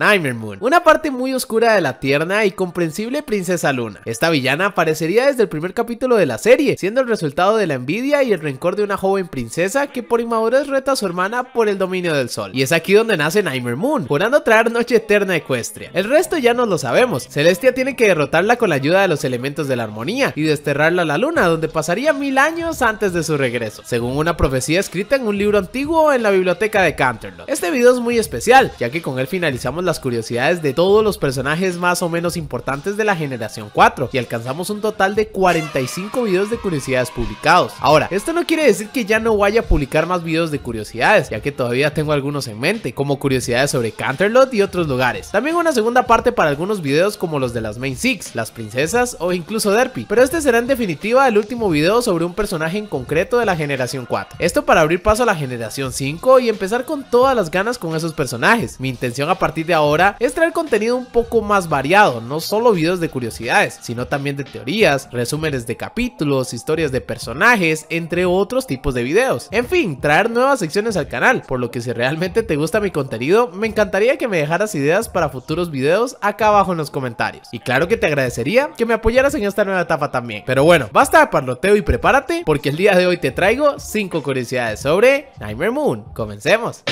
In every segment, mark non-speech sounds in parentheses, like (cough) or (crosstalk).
Nightmare Moon, una parte muy oscura de la tierna y comprensible Princesa Luna. Esta villana aparecería desde el primer capítulo de la serie, siendo el resultado de la envidia y el rencor de una joven princesa que por inmadurez reta a su hermana por el dominio del sol. Y es aquí donde nace Nightmare Moon, jurando traer Noche Eterna Ecuestria. El resto ya no lo sabemos, Celestia tiene que derrotarla con la ayuda de los elementos de la armonía y desterrarla a la luna, donde pasaría mil años antes de su regreso, según una profecía escrita en un libro antiguo en la biblioteca de Canterlot. Este video es muy especial, ya que con él finalizamos la las curiosidades de todos los personajes más o menos importantes de la generación 4 y alcanzamos un total de 45 videos de curiosidades publicados. Ahora, esto no quiere decir que ya no vaya a publicar más videos de curiosidades, ya que todavía tengo algunos en mente, como curiosidades sobre Canterlot y otros lugares. También una segunda parte para algunos videos como los de las Main Six, las princesas o incluso Derpy, pero este será en definitiva el último video sobre un personaje en concreto de la generación 4. Esto para abrir paso a la generación 5 y empezar con todas las ganas con esos personajes. Mi intención a partir de ahora es traer contenido un poco más variado, no solo videos de curiosidades, sino también de teorías, resúmenes de capítulos, historias de personajes, entre otros tipos de videos. En fin, traer nuevas secciones al canal, por lo que si realmente te gusta mi contenido, me encantaría que me dejaras ideas para futuros videos acá abajo en los comentarios. Y claro que te agradecería que me apoyaras en esta nueva etapa también. Pero bueno, basta de parloteo y prepárate, porque el día de hoy te traigo 5 curiosidades sobre Nightmare Moon. Comencemos.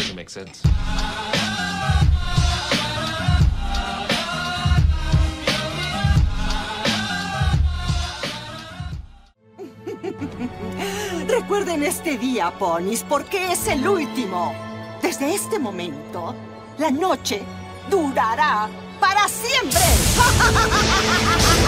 Recuerden este día, ponis, porque es el último. Desde este momento, la noche durará para siempre. (laughs)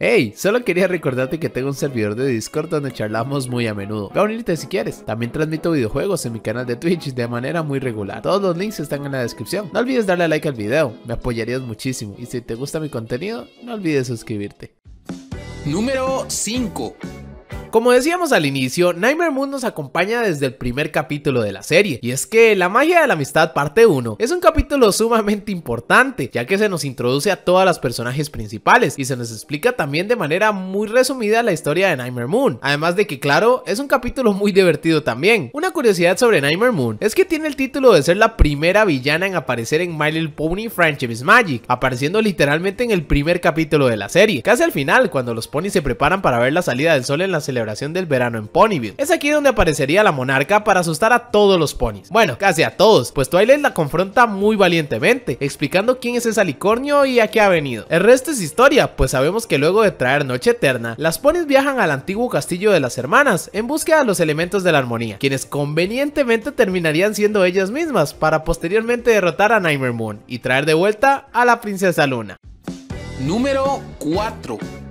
Hey, solo quería recordarte que tengo un servidor de Discord donde charlamos muy a menudo. Ve a unirte si quieres. También transmito videojuegos en mi canal de Twitch de manera muy regular. Todos los links están en la descripción. No olvides darle like al video, me apoyarías muchísimo. Y si te gusta mi contenido, no olvides suscribirte. Número 5. Como decíamos al inicio, Nightmare Moon nos acompaña desde el primer capítulo de la serie, y es que La magia de la amistad parte 1 es un capítulo sumamente importante, ya que se nos introduce a todas las personajes principales y se nos explica también de manera muy resumida la historia de Nightmare Moon, además de que claro, es un capítulo muy divertido también. Una curiosidad sobre Nightmare Moon es que tiene el título de ser la primera villana en aparecer en My Little Pony Friendship Magic, apareciendo literalmente en el primer capítulo de la serie, casi al final cuando los ponis se preparan para ver la salida del sol en la celebración del verano en Ponyville. Es aquí donde aparecería la monarca para asustar a todos los ponis. Bueno, casi a todos, pues Twilight la confronta muy valientemente, explicando quién es ese alicornio y a qué ha venido. El resto es historia, pues sabemos que luego de traer Noche Eterna, las ponis viajan al antiguo castillo de las hermanas en búsqueda de los elementos de la armonía, quienes convenientemente terminarían siendo ellas mismas para posteriormente derrotar a Nightmare Moon y traer de vuelta a la princesa Luna. Número 4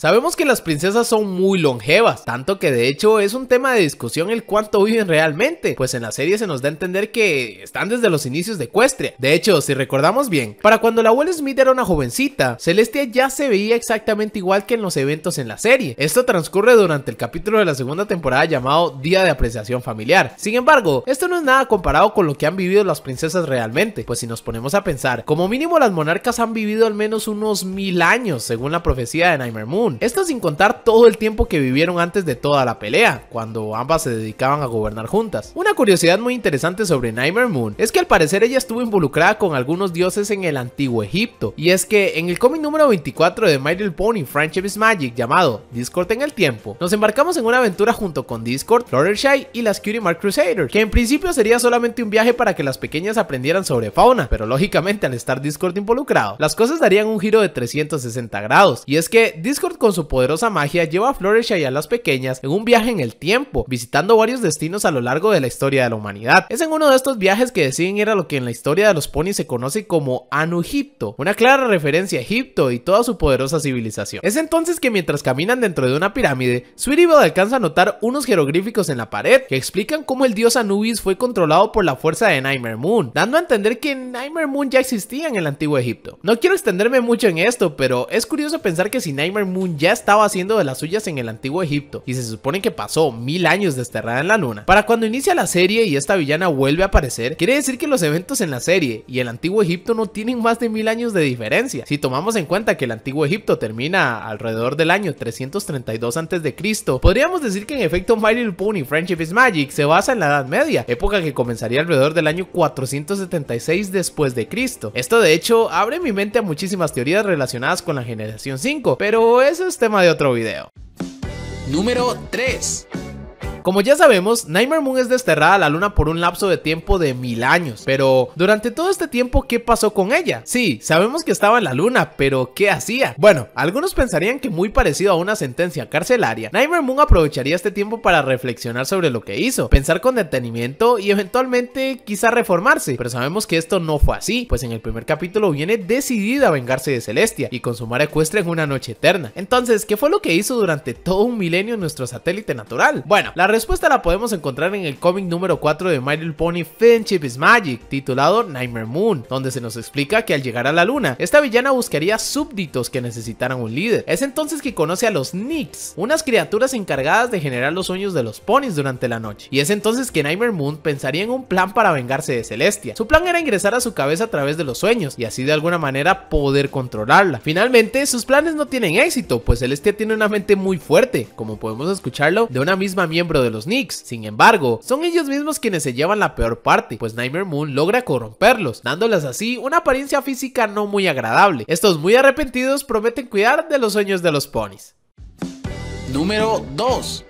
Sabemos que las princesas son muy longevas, tanto que de hecho es un tema de discusión el cuánto viven realmente, pues en la serie se nos da a entender que están desde los inicios de Cuestre. De hecho, si recordamos bien, para cuando la abuela Smith era una jovencita, Celestia ya se veía exactamente igual que en los eventos en la serie. Esto transcurre durante el capítulo de la segunda temporada llamado Día de Apreciación Familiar. Sin embargo, esto no es nada comparado con lo que han vivido las princesas realmente, pues si nos ponemos a pensar, como mínimo las monarcas han vivido al menos unos mil años, según la profecía de Nightmare Moon. Esto sin contar todo el tiempo que vivieron antes de toda la pelea, cuando ambas se dedicaban a gobernar juntas. Una curiosidad muy interesante sobre Nightmare Moon es que al parecer ella estuvo involucrada con algunos dioses en el antiguo Egipto, y es que en el cómic número 24 de My Little Pony Friendship Magic llamado Discord en el tiempo, nos embarcamos en una aventura junto con Discord, Fluttershy y las Cutie Mark Crusader, que en principio sería solamente un viaje para que las pequeñas aprendieran sobre fauna, pero lógicamente al estar Discord involucrado, las cosas darían un giro de 360 grados, y es que Discord con su poderosa magia lleva a Flourish y a las pequeñas en un viaje en el tiempo, visitando varios destinos a lo largo de la historia de la humanidad. Es en uno de estos viajes que deciden era lo que en la historia de los ponis se conoce como Anu Egipto, una clara referencia a Egipto y toda su poderosa civilización. Es entonces que mientras caminan dentro de una pirámide, Sweetie alcanza a notar unos jeroglíficos en la pared que explican cómo el dios Anubis fue controlado por la fuerza de Nightmare Moon, dando a entender que Nightmare Moon ya existía en el antiguo Egipto. No quiero extenderme mucho en esto, pero es curioso pensar que si Nightmare Moon ya estaba haciendo de las suyas en el antiguo Egipto y se supone que pasó mil años desterrada en la luna. Para cuando inicia la serie y esta villana vuelve a aparecer, quiere decir que los eventos en la serie y el antiguo Egipto no tienen más de mil años de diferencia. Si tomamos en cuenta que el antiguo Egipto termina alrededor del año 332 a.C., podríamos decir que en efecto My Little Pony Friendship is Magic se basa en la Edad Media, época que comenzaría alrededor del año 476 después de Cristo. Esto de hecho abre mi mente a muchísimas teorías relacionadas con la generación 5, pero es eso es tema de otro video. Número 3. Como ya sabemos, Nightmare Moon es desterrada a la luna por un lapso de tiempo de mil años, pero durante todo este tiempo, ¿qué pasó con ella? Sí, sabemos que estaba en la luna, pero ¿qué hacía? Bueno, algunos pensarían que muy parecido a una sentencia carcelaria, Nightmare Moon aprovecharía este tiempo para reflexionar sobre lo que hizo, pensar con detenimiento y eventualmente quizá reformarse, pero sabemos que esto no fue así, pues en el primer capítulo viene decidida a vengarse de Celestia y consumar ecuestre en una noche eterna. Entonces, ¿qué fue lo que hizo durante todo un milenio nuestro satélite natural? Bueno, la respuesta la podemos encontrar en el cómic número 4 de My Little Pony Friendship is Magic, titulado Nightmare Moon, donde se nos explica que al llegar a la luna, esta villana buscaría súbditos que necesitaran un líder. Es entonces que conoce a los Nix, unas criaturas encargadas de generar los sueños de los ponis durante la noche. Y es entonces que Nightmare Moon pensaría en un plan para vengarse de Celestia. Su plan era ingresar a su cabeza a través de los sueños y así de alguna manera poder controlarla. Finalmente, sus planes no tienen éxito, pues Celestia tiene una mente muy fuerte, como podemos escucharlo de una misma miembro de los Knicks. Sin embargo, son ellos mismos quienes se llevan la peor parte, pues Nightmare Moon logra corromperlos, dándoles así una apariencia física no muy agradable. Estos muy arrepentidos prometen cuidar de los sueños de los ponis. Número 2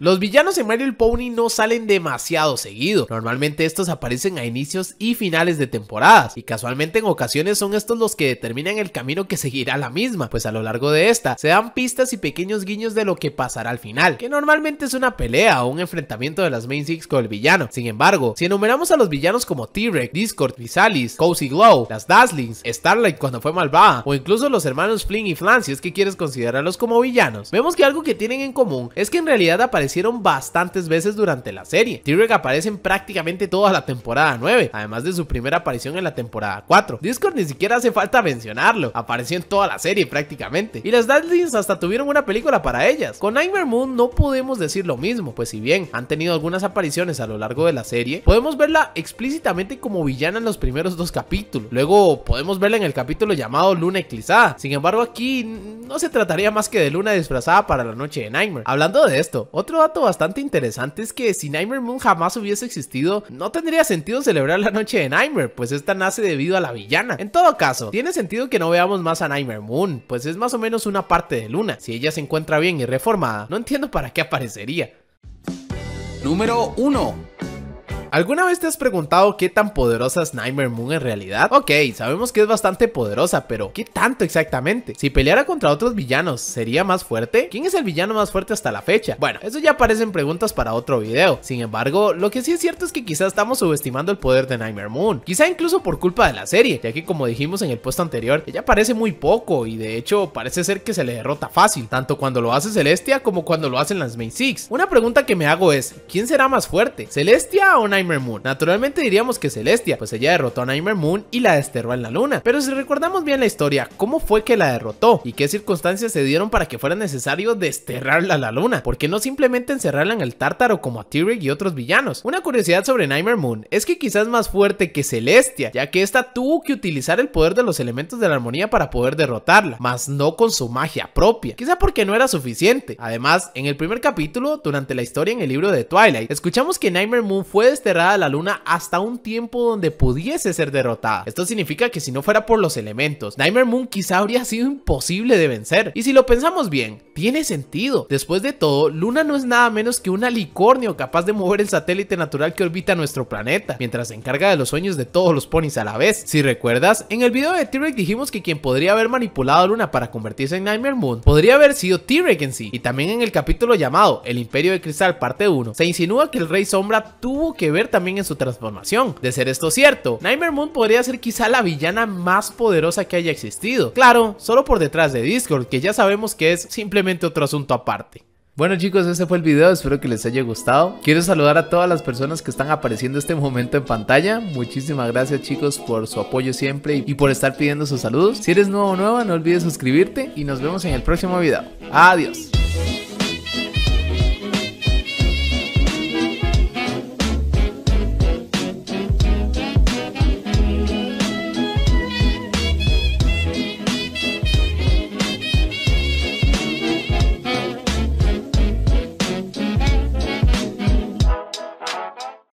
los villanos en Mario Pony no salen demasiado seguido, normalmente estos aparecen a inicios y finales de temporadas, y casualmente en ocasiones son estos los que determinan el camino que seguirá la misma, pues a lo largo de esta se dan pistas y pequeños guiños de lo que pasará al final, que normalmente es una pelea o un enfrentamiento de las Main Six con el villano. Sin embargo, si enumeramos a los villanos como T-Rex, Discord, Visalis, Cozy Glow, las Dazzlings, Starlight cuando fue malvada, o incluso los hermanos Flynn y Flan si es que quieres considerarlos como villanos, vemos que algo que tienen en común es que en realidad aparecen aparecieron bastantes veces durante la serie. T-Rex aparece en prácticamente toda la temporada 9, además de su primera aparición en la temporada 4. Discord ni siquiera hace falta mencionarlo, apareció en toda la serie prácticamente. Y las Dadlings hasta tuvieron una película para ellas. Con Nightmare Moon no podemos decir lo mismo, pues si bien han tenido algunas apariciones a lo largo de la serie, podemos verla explícitamente como villana en los primeros dos capítulos. Luego podemos verla en el capítulo llamado Luna Eclizada. Sin embargo aquí no se trataría más que de Luna disfrazada para la noche de Nightmare. Hablando de esto, otro dato bastante interesante es que si Nightmare Moon jamás hubiese existido, no tendría sentido celebrar la noche de Nightmare, pues esta nace debido a la villana. En todo caso, tiene sentido que no veamos más a Nightmare Moon, pues es más o menos una parte de Luna. Si ella se encuentra bien y reformada, no entiendo para qué aparecería. Número 1 ¿Alguna vez te has preguntado qué tan poderosa es Nightmare Moon en realidad? Ok, sabemos que es bastante poderosa, pero ¿qué tanto exactamente? Si peleara contra otros villanos, ¿sería más fuerte? ¿Quién es el villano más fuerte hasta la fecha? Bueno, eso ya parecen preguntas para otro video. Sin embargo, lo que sí es cierto es que quizás estamos subestimando el poder de Nightmare Moon. Quizá incluso por culpa de la serie, ya que como dijimos en el puesto anterior, ella parece muy poco y de hecho parece ser que se le derrota fácil, tanto cuando lo hace Celestia como cuando lo hacen las Main Six. Una pregunta que me hago es, ¿quién será más fuerte? ¿Celestia o Nightmare Naturalmente diríamos que Celestia, pues ella derrotó a Nightmare Moon y la desterró en la luna. Pero si recordamos bien la historia, ¿cómo fue que la derrotó? ¿Y qué circunstancias se dieron para que fuera necesario desterrarla a la luna? ¿Por qué no simplemente encerrarla en el tártaro como a t y otros villanos? Una curiosidad sobre Nightmare Moon es que quizás más fuerte que Celestia, ya que esta tuvo que utilizar el poder de los elementos de la armonía para poder derrotarla, mas no con su magia propia, quizá porque no era suficiente. Además, en el primer capítulo, durante la historia en el libro de Twilight, escuchamos que Nightmare Moon fue desterrada desterrada la luna hasta un tiempo donde pudiese ser derrotada. Esto significa que si no fuera por los elementos, Nightmare Moon quizá habría sido imposible de vencer. Y si lo pensamos bien, tiene sentido. Después de todo, Luna no es nada menos que un alicornio capaz de mover el satélite natural que orbita nuestro planeta, mientras se encarga de los sueños de todos los ponis a la vez. Si recuerdas, en el video de T-Rex dijimos que quien podría haber manipulado a Luna para convertirse en Nightmare Moon podría haber sido T-Rex en sí, y también en el capítulo llamado El Imperio de Cristal parte 1, se insinúa que el Rey Sombra tuvo que ver también en su transformación. De ser esto cierto, Nightmare Moon podría ser quizá la villana más poderosa que haya existido. Claro, solo por detrás de Discord, que ya sabemos que es simplemente otro asunto aparte. Bueno chicos, ese fue el video, espero que les haya gustado. Quiero saludar a todas las personas que están apareciendo este momento en pantalla. Muchísimas gracias chicos por su apoyo siempre y por estar pidiendo sus saludos. Si eres nuevo o nueva, no olvides suscribirte y nos vemos en el próximo video. Adiós.